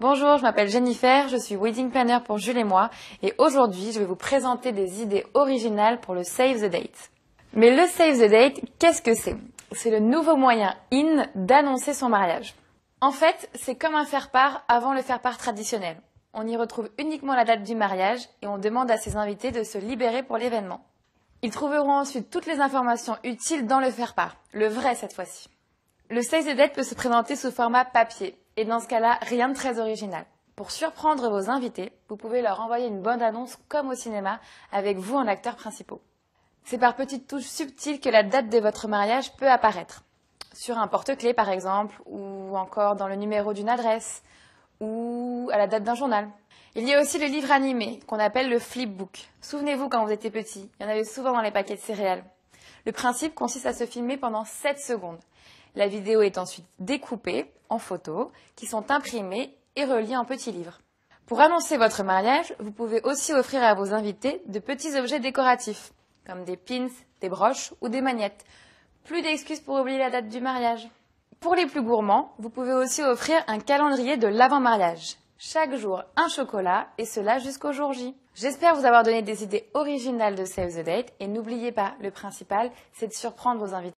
Bonjour, je m'appelle Jennifer, je suis wedding planner pour Jules et moi et aujourd'hui je vais vous présenter des idées originales pour le Save the Date. Mais le Save the Date, qu'est-ce que c'est C'est le nouveau moyen in d'annoncer son mariage. En fait, c'est comme un faire-part avant le faire-part traditionnel. On y retrouve uniquement la date du mariage et on demande à ses invités de se libérer pour l'événement. Ils trouveront ensuite toutes les informations utiles dans le faire-part, le vrai cette fois-ci. Le Save the Date peut se présenter sous format papier, et dans ce cas-là, rien de très original. Pour surprendre vos invités, vous pouvez leur envoyer une bande-annonce comme au cinéma, avec vous en acteur principaux. C'est par petites touches subtiles que la date de votre mariage peut apparaître. Sur un porte-clés par exemple, ou encore dans le numéro d'une adresse, ou à la date d'un journal. Il y a aussi le livre animé, qu'on appelle le flipbook. Souvenez-vous quand vous étiez petit, il y en avait souvent dans les paquets de céréales. Le principe consiste à se filmer pendant 7 secondes. La vidéo est ensuite découpée en photos qui sont imprimées et reliées en petits livres. Pour annoncer votre mariage, vous pouvez aussi offrir à vos invités de petits objets décoratifs, comme des pins, des broches ou des magnettes. Plus d'excuses pour oublier la date du mariage. Pour les plus gourmands, vous pouvez aussi offrir un calendrier de l'avant-mariage. Chaque jour, un chocolat, et cela jusqu'au jour J. J'espère vous avoir donné des idées originales de Save the Date, et n'oubliez pas, le principal, c'est de surprendre vos invités.